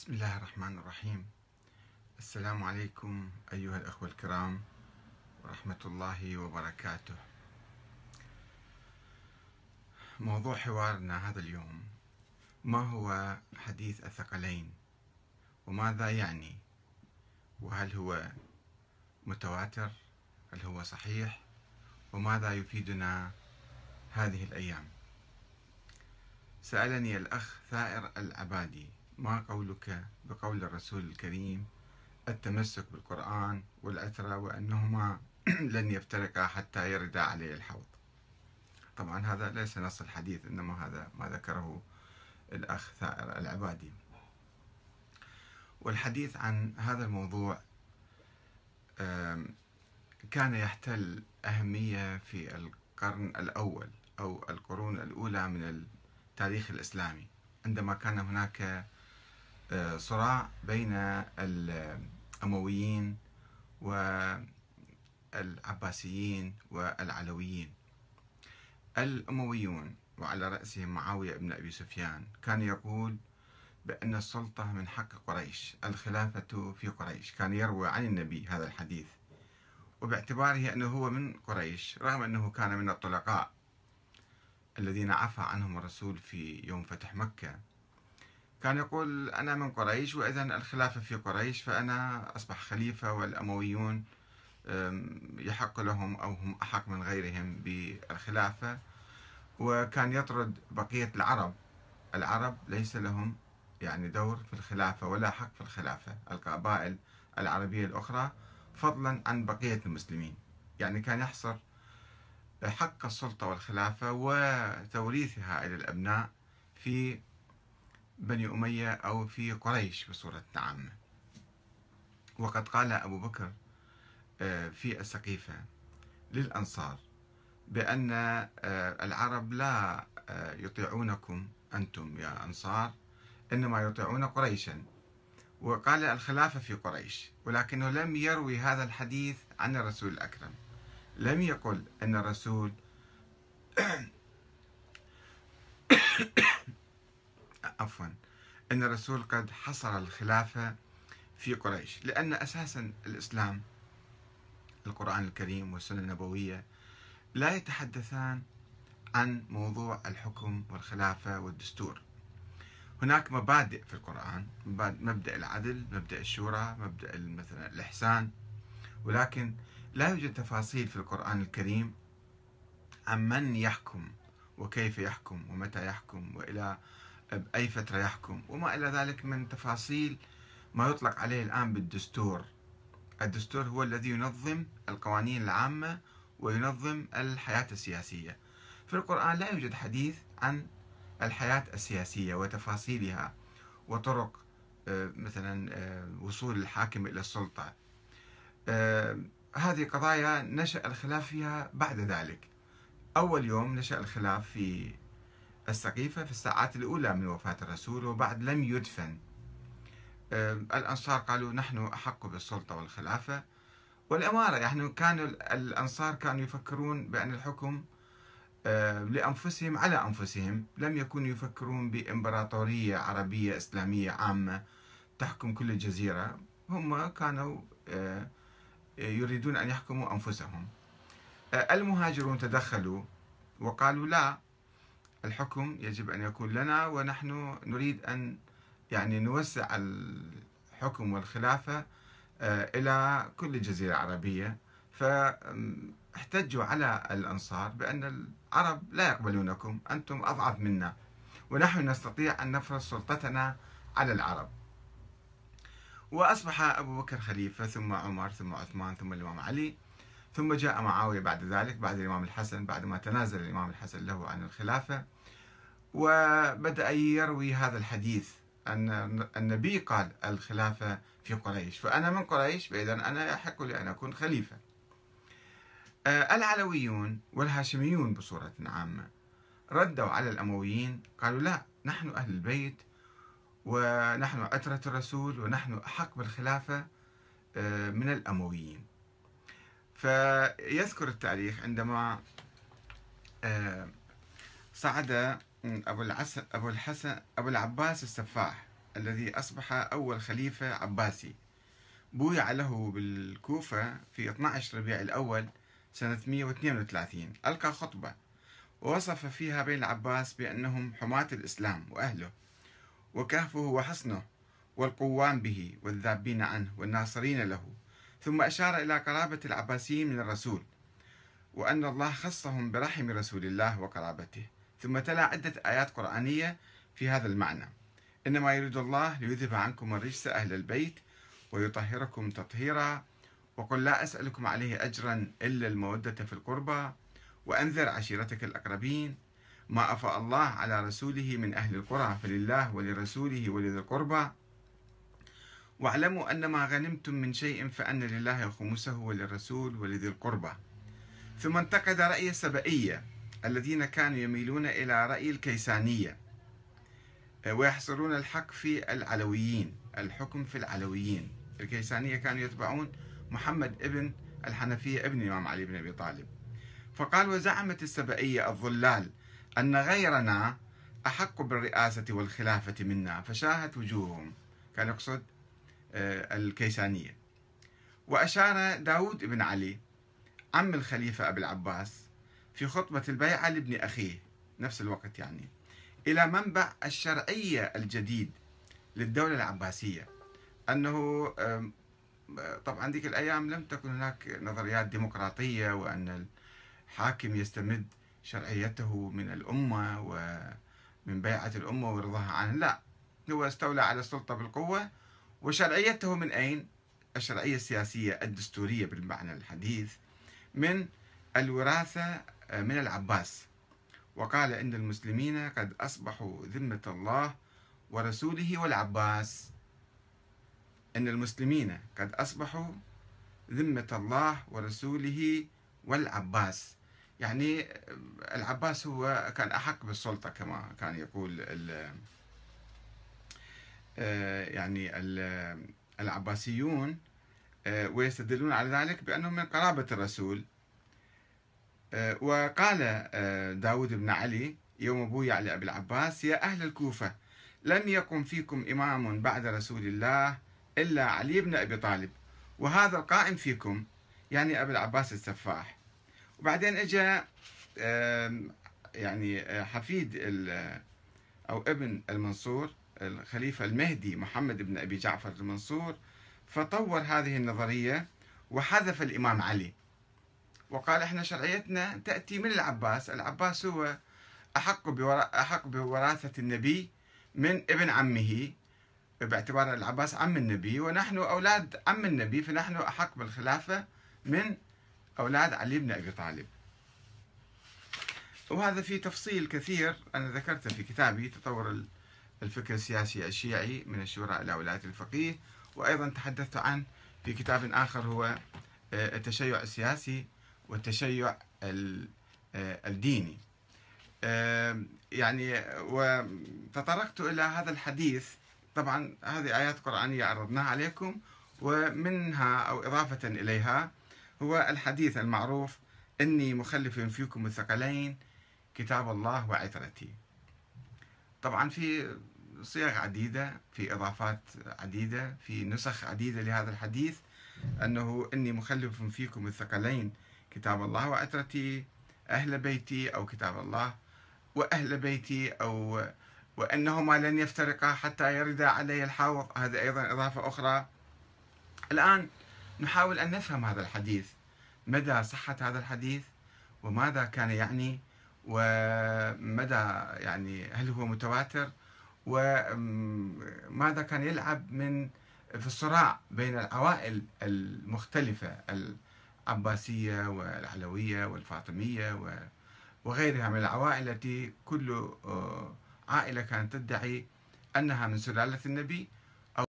بسم الله الرحمن الرحيم السلام عليكم أيها الأخوة الكرام ورحمة الله وبركاته موضوع حوارنا هذا اليوم ما هو حديث الثقلين وماذا يعني وهل هو متواتر هل هو صحيح وماذا يفيدنا هذه الأيام سألني الأخ ثائر العبادي ما قولك بقول الرسول الكريم التمسك بالقرآن والعترة وأنهما لن يفترقا حتى يردا عليه الحوض طبعا هذا ليس نص الحديث إنما هذا ما ذكره الأخ ثائر العبادي والحديث عن هذا الموضوع كان يحتل أهمية في القرن الأول أو القرون الأولى من التاريخ الإسلامي عندما كان هناك صراع بين الأمويين والعباسيين والعلويين الأمويون وعلى رأسهم معاوية بن أبي سفيان كان يقول بأن السلطة من حق قريش الخلافة في قريش كان يروي عن النبي هذا الحديث وباعتباره أنه هو من قريش رغم أنه كان من الطلقاء الذين عفى عنهم الرسول في يوم فتح مكة كان يقول أنا من قريش وإذا الخلافة في قريش فأنا أصبح خليفة والأمويون يحق لهم أو هم أحق من غيرهم بالخلافة وكان يطرد بقية العرب العرب ليس لهم يعني دور في الخلافة ولا حق في الخلافة القبائل العربية الأخرى فضلا عن بقية المسلمين يعني كان يحصر حق السلطة والخلافة وتوريثها إلى الأبناء في بني أمية أو في قريش بصورة عامة وقد قال أبو بكر في السقيفة للأنصار بأن العرب لا يطيعونكم أنتم يا أنصار إنما يطيعون قريشا وقال الخلافة في قريش ولكنه لم يروي هذا الحديث عن الرسول الأكرم لم يقل أن الرسول عفوا أن الرسول قد حصر الخلافة في قريش لأن أساسا الإسلام القرآن الكريم والسنة النبوية لا يتحدثان عن موضوع الحكم والخلافة والدستور هناك مبادئ في القرآن مبدأ العدل مبدأ الشورى مبدأ مثلا الإحسان ولكن لا يوجد تفاصيل في القرآن الكريم عن من يحكم وكيف يحكم ومتى يحكم وإلى بأي فترة يحكم وما إلى ذلك من تفاصيل ما يطلق عليه الآن بالدستور الدستور هو الذي ينظم القوانين العامة وينظم الحياة السياسية في القرآن لا يوجد حديث عن الحياة السياسية وتفاصيلها وطرق آه، مثلا آه، وصول الحاكم إلى السلطة آه، هذه قضايا نشأ الخلاف فيها بعد ذلك أول يوم نشأ الخلاف في السقيفة في الساعات الأولى من وفاة الرسول وبعد لم يدفن الأنصار قالوا نحن أحق بالسلطة والخلافة والإمارة يعني كانوا الأنصار كانوا يفكرون بأن الحكم لأنفسهم على أنفسهم لم يكونوا يفكرون بإمبراطورية عربية إسلامية عامة تحكم كل الجزيرة هم كانوا يريدون أن يحكموا أنفسهم أه، المهاجرون تدخلوا وقالوا لا الحكم يجب أن يكون لنا ونحن نريد أن يعني نوسع الحكم والخلافة آه، إلى كل الجزيرة العربية فاحتجوا على الأنصار بأن العرب لا يقبلونكم أنتم أضعف منا ونحن نستطيع أن نفرض سلطتنا على العرب وأصبح أبو بكر خليفة ثم عمر ثم عثمان ثم الإمام علي ثم جاء معاوية بعد ذلك بعد الإمام الحسن بعد ما تنازل الإمام الحسن له عن الخلافة وبدأ يروي هذا الحديث أن النبي قال الخلافة في قريش فأنا من قريش فإذا أنا يحق لي أن أكون خليفة آه، العلويون والهاشميون بصورة عامة ردوا على الأمويين قالوا لا نحن أهل البيت ونحن عترة الرسول ونحن أحق بالخلافة آه، من الأمويين فيذكر التاريخ عندما آه، صعد أبو العس أبو الحسن أبو العباس السفاح الذي أصبح أول خليفة عباسي بويع له بالكوفة في 12 ربيع الأول سنة 132 ألقى خطبة ووصف فيها بين العباس بأنهم حماة الإسلام وأهله وكهفه وحصنه والقوام به والذابين عنه والناصرين له ثم أشار إلى قرابة العباسيين من الرسول وأن الله خصهم برحم رسول الله وقرابته ثم تلا عدة آيات قرآنية في هذا المعنى إنما يريد الله ليذهب عنكم الرجس أهل البيت ويطهركم تطهيرا وقل لا أسألكم عليه أجرا إلا المودة في القربى وأنذر عشيرتك الأقربين ما أفاء الله على رسوله من أهل القرى فلله ولرسوله ولذي القربى واعلموا أن ما غنمتم من شيء فأن لله خمسه وللرسول ولذي القربى ثم انتقد رأي السبئية الذين كانوا يميلون إلى رأي الكيسانية آه، ويحصرون الحق في العلويين الحكم في العلويين الكيسانية كانوا يتبعون محمد ابن الحنفية ابن الإمام علي بن أبي طالب فقال وزعمت السبئية الظلال أن غيرنا أحق بالرئاسة والخلافة منا فشاهت وجوههم كان يقصد آه، الكيسانية وأشار داود بن علي عم الخليفة أبي العباس في خطبة البيعة لابن أخيه نفس الوقت يعني إلى منبع الشرعية الجديد للدولة العباسية أنه طبعا ذيك الأيام لم تكن هناك نظريات ديمقراطية وأن الحاكم يستمد شرعيته من الأمة ومن بيعة الأمة ورضاها عنه لا هو استولى على السلطة بالقوة وشرعيته من أين؟ الشرعية السياسية الدستورية بالمعنى الحديث من الوراثة آه، من العباس وقال إن المسلمين قد أصبحوا ذمة الله ورسوله والعباس إن المسلمين قد أصبحوا ذمة الله ورسوله والعباس يعني آه، العباس هو كان أحق بالسلطة كما كان يقول آه، يعني العباسيون آه، ويستدلون على ذلك بأنهم من قرابة الرسول آه، وقال داود بن علي يوم بويع لأبي العباس يا أهل الكوفة لم يقم فيكم إمام بعد رسول الله إلا علي بن أبي طالب وهذا القائم فيكم يعني أبي العباس السفاح وبعدين اجى يعني حفيد أو ابن المنصور الخليفة المهدي محمد بن أبي جعفر المنصور فطور هذه النظرية وحذف الإمام علي وقال احنا شرعيتنا تأتي من العباس العباس هو أحق, بورا أحق بوراثة النبي من ابن عمه باعتبار العباس عم النبي ونحن أولاد عم النبي فنحن أحق بالخلافة من أولاد علي بن أبي طالب وهذا فيه تفصيل كثير أنا ذكرته في كتابي تطور الفكر السياسي الشيعي من الشورى إلى ولاية الفقيه وأيضا تحدثت عن في كتاب آخر هو آه، التشيع السياسي والتشيع آه، الديني يعني وتطرقت إلى هذا الحديث طبعا هذه آيات قرآنية عرضناها عليكم ومنها أو إضافة إليها هو الحديث المعروف إني مخلف فيكم الثقلين كتاب الله وعترتي طبعا في صيغ عديدة في إضافات عديدة في نسخ عديدة لهذا الحديث أنه إني مخلف فيكم الثقلين كتاب الله وأترتي أهل بيتي أو كتاب الله وأهل بيتي أو وأنهما لن يفترقا حتى يردا علي الحوض هذا أيضا إضافة أخرى الآن نحاول أن نفهم هذا الحديث مدى صحة هذا الحديث وماذا كان يعني ومدى يعني هل هو متواتر وماذا كان يلعب من في الصراع بين العوائل المختلفة العباسية والعلوية والفاطمية وغيرها من العوائل التي كل آه، عائلة كانت تدعي أنها من سلالة النبي